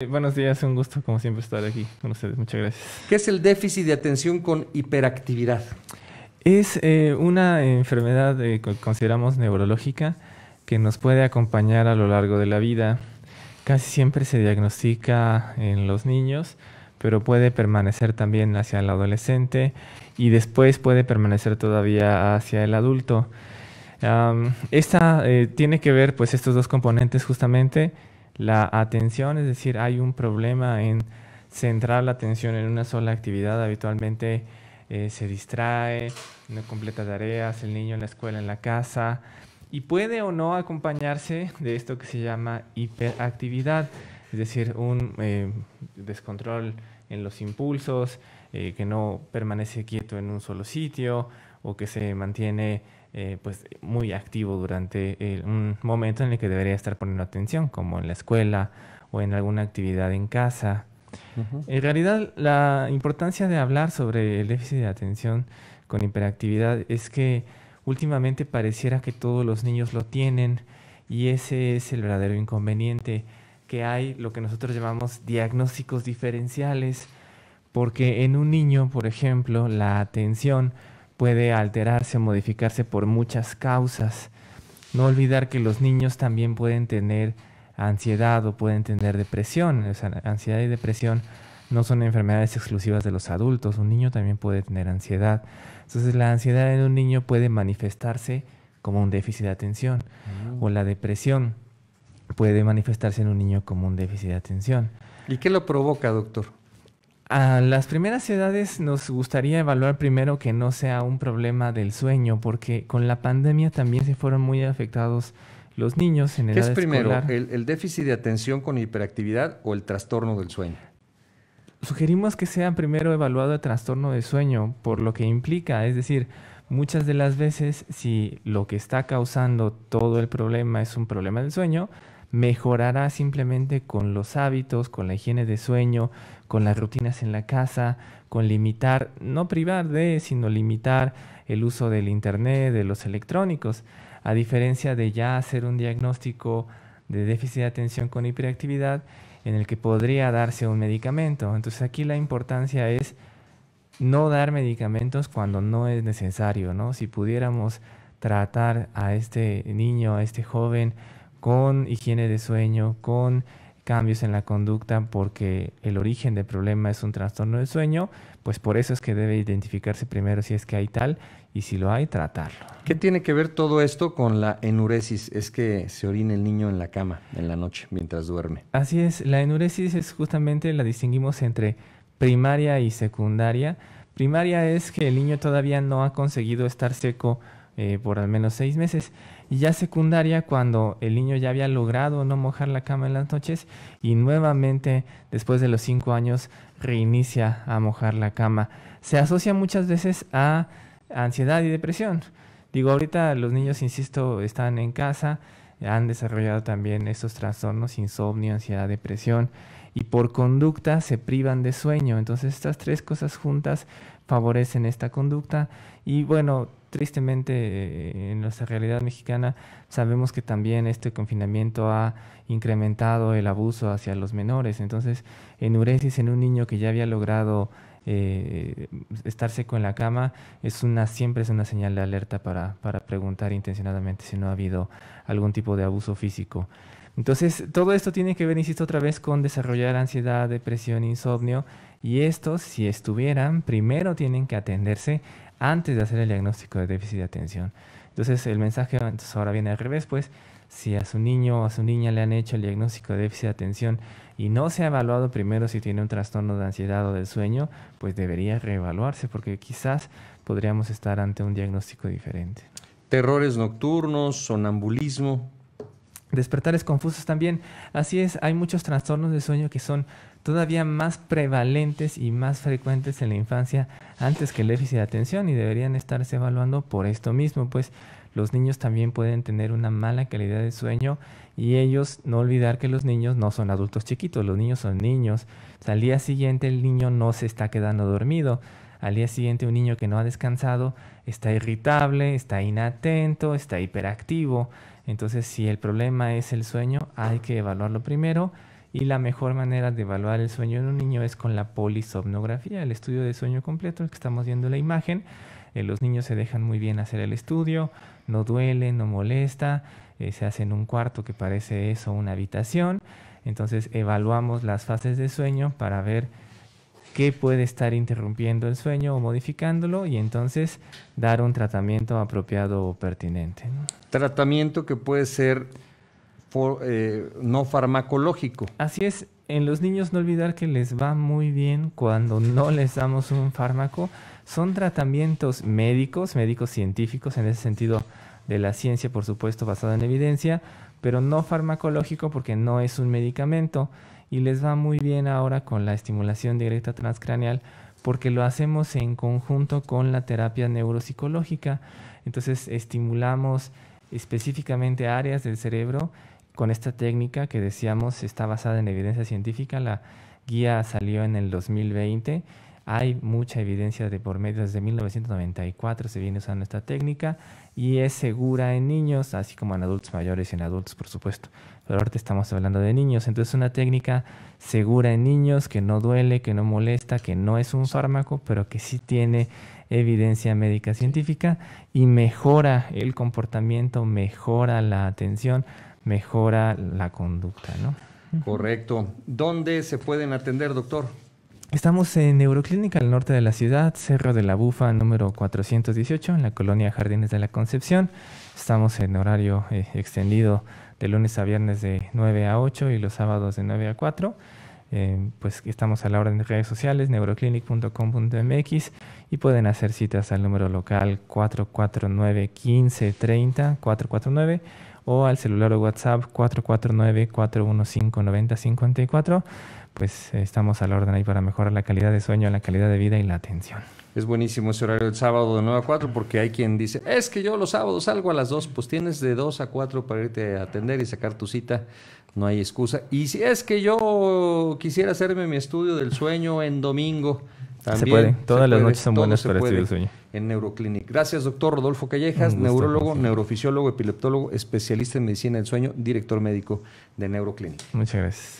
Eh, buenos días, un gusto como siempre estar aquí con ustedes. Muchas gracias. ¿Qué es el déficit de atención con hiperactividad? Es eh, una enfermedad eh, que consideramos neurológica que nos puede acompañar a lo largo de la vida. Casi siempre se diagnostica en los niños, pero puede permanecer también hacia el adolescente y después puede permanecer todavía hacia el adulto. esta tiene que ver pues estos dos componentes justamente la atención, es decir, hay un problema en centrar la atención en una sola actividad, habitualmente eh, se distrae, no completa tareas, el niño en la escuela, en la casa, y puede o no acompañarse de esto que se llama hiperactividad, es decir, un eh, descontrol en los impulsos, eh, que no permanece quieto en un solo sitio, o que se mantiene eh, pues muy activo durante eh, un momento en el que debería estar poniendo atención, como en la escuela o en alguna actividad en casa. En realidad, la importancia de hablar sobre el déficit de atención con hiperactividad es que últimamente pareciera que todos los niños lo tienen y ese es el verdadero inconveniente, que hay lo que nosotros llamamos diagnósticos diferenciales, porque en un niño, por ejemplo, la atención puede alterarse o modificarse por muchas causas. No olvidar que los niños también pueden tener ansiedad o pueden tener depresión. ansiedad y depresión no son enfermedades exclusivas de los adultos. Un niño también puede tener ansiedad. Entonces la ansiedad en un niño puede manifestarse como un déficit de atención mm. o la depresión puede manifestarse en un niño como un déficit de atención. ¿Y qué lo provoca, doctor? A las primeras edades nos gustaría evaluar primero que no sea un problema del sueño, porque con la pandemia también se fueron muy afectados los niños en edad ¿Qué es primero, El, el, déficit de atención con hiperactividad o el trastorno del sueño? Sugerimos que sea primero evaluado el trastorno del sueño por lo que implica, es decir, muchas de las veces si lo que está causando todo el problema es un problema del sueño, mejorará simplemente con los hábitos, con la higiene de sueño, con las rutinas en la casa, con limitar, no privar de, sino limitar el uso del Internet, de los electrónicos, a diferencia de ya hacer un diagnóstico de déficit de atención con hiperactividad en el que podría darse un medicamento. Entonces aquí la importancia es no dar medicamentos cuando no es necesario, ¿no? Si pudiéramos tratar a este niño, a este joven, con higiene de sueño, con cambios en la conducta porque el origen del problema es un trastorno del sueño, pues por eso es que debe identificarse primero si es que hay tal y si lo hay, tratarlo. ¿Qué tiene que ver todo esto con la enuresis? Es que se orina el niño en la cama en la noche mientras duerme. Así es, la enuresis es justamente la distinguimos entre primaria y secundaria. Primaria es que el niño todavía no ha conseguido estar seco eh, por al menos seis meses. Y ya secundaria, cuando el niño ya había logrado no mojar la cama en las noches y nuevamente después de los cinco años reinicia a mojar la cama. Se asocia muchas veces a ansiedad y depresión. Digo, ahorita los niños, insisto, están en casa, han desarrollado también estos trastornos, insomnio, ansiedad, depresión, y por conducta se privan de sueño. Entonces estas tres cosas juntas favorecen esta conducta y bueno, tristemente en nuestra realidad mexicana sabemos que también este confinamiento ha incrementado el abuso hacia los menores. Entonces, enuresis en un niño que ya había logrado eh, estar seco en la cama es una siempre es una señal de alerta para, para preguntar intencionadamente si no ha habido algún tipo de abuso físico. Entonces, todo esto tiene que ver, insisto otra vez, con desarrollar ansiedad, depresión, insomnio. Y estos, si estuvieran, primero tienen que atenderse antes de hacer el diagnóstico de déficit de atención. Entonces el mensaje ahora viene al revés, pues si a su niño o a su niña le han hecho el diagnóstico de déficit de atención y no se ha evaluado primero si tiene un trastorno de ansiedad o del sueño, pues debería reevaluarse porque quizás podríamos estar ante un diagnóstico diferente. Terrores nocturnos, sonambulismo. Despertares confusos también. Así es, hay muchos trastornos de sueño que son todavía más prevalentes y más frecuentes en la infancia antes que el déficit de atención y deberían estarse evaluando por esto mismo, pues los niños también pueden tener una mala calidad de sueño y ellos no olvidar que los niños no son adultos chiquitos, los niños son niños. al día siguiente el niño no se está quedando dormido. Al día siguiente un niño que no ha descansado está irritable, está inatento, está hiperactivo. Entonces, si el problema es el sueño, hay que evaluarlo primero. Y la mejor manera de evaluar el sueño en un niño es con la polisomnografía, el estudio de sueño completo, el que estamos viendo en la imagen. Eh, los niños se dejan muy bien hacer el estudio, no duele, no molesta, eh, se hace en un cuarto que parece eso, una habitación. Entonces evaluamos las fases de sueño para ver que puede estar interrumpiendo el sueño o modificándolo y entonces dar un tratamiento apropiado o pertinente. Tratamiento que puede ser eh, no farmacológico. Así es, en los niños no olvidar que les va muy bien cuando no les damos un fármaco. Son tratamientos médicos, médicos científicos en ese sentido de la ciencia, por supuesto, basada en evidencia, pero no farmacológico porque no es un medicamento y les va muy bien ahora con la estimulación directa transcraneal porque lo hacemos en conjunto con la terapia neuropsicológica. Entonces estimulamos específicamente áreas del cerebro con esta técnica que decíamos está basada en evidencia científica. La guía salió en el 2020 hay mucha evidencia de por medio, desde 1994 se viene usando esta técnica y es segura en niños, así como en adultos mayores y en adultos, por supuesto. Pero ahorita estamos hablando de niños, entonces es una técnica segura en niños, que no duele, que no molesta, que no es un fármaco, pero que sí tiene evidencia médica científica y mejora el comportamiento, mejora la atención, mejora la conducta, ¿no? Correcto. ¿Dónde se pueden atender, doctor? Estamos en Neuroclínica al norte de la ciudad, Cerro de la Bufa, número 418, en la colonia Jardines de la Concepción. Estamos en horario eh, extendido de lunes a viernes de 9 a 8 y los sábados de 9 a 4. Eh, pues estamos a la hora de redes sociales, neuroclinic.com.mx y pueden hacer citas al número local 449 1530 449 o al celular o WhatsApp 449-415-9054. Pues eh, estamos al orden ahí para mejorar la calidad de sueño, la calidad de vida y la atención. Es buenísimo ese horario el sábado de 9 a 4 porque hay quien dice, es que yo los sábados salgo a las 2, pues tienes de 2 a 4 para irte a atender y sacar tu cita, no hay excusa. Y si es que yo quisiera hacerme mi estudio del sueño en domingo, se puede. Todas las noches son buenas para estudiar el sueño. En Neuroclinic. Gracias, doctor Rodolfo Callejas, neurólogo, neurofisiólogo, epileptólogo, especialista en medicina del sueño, director médico de Neuroclinic. Muchas gracias.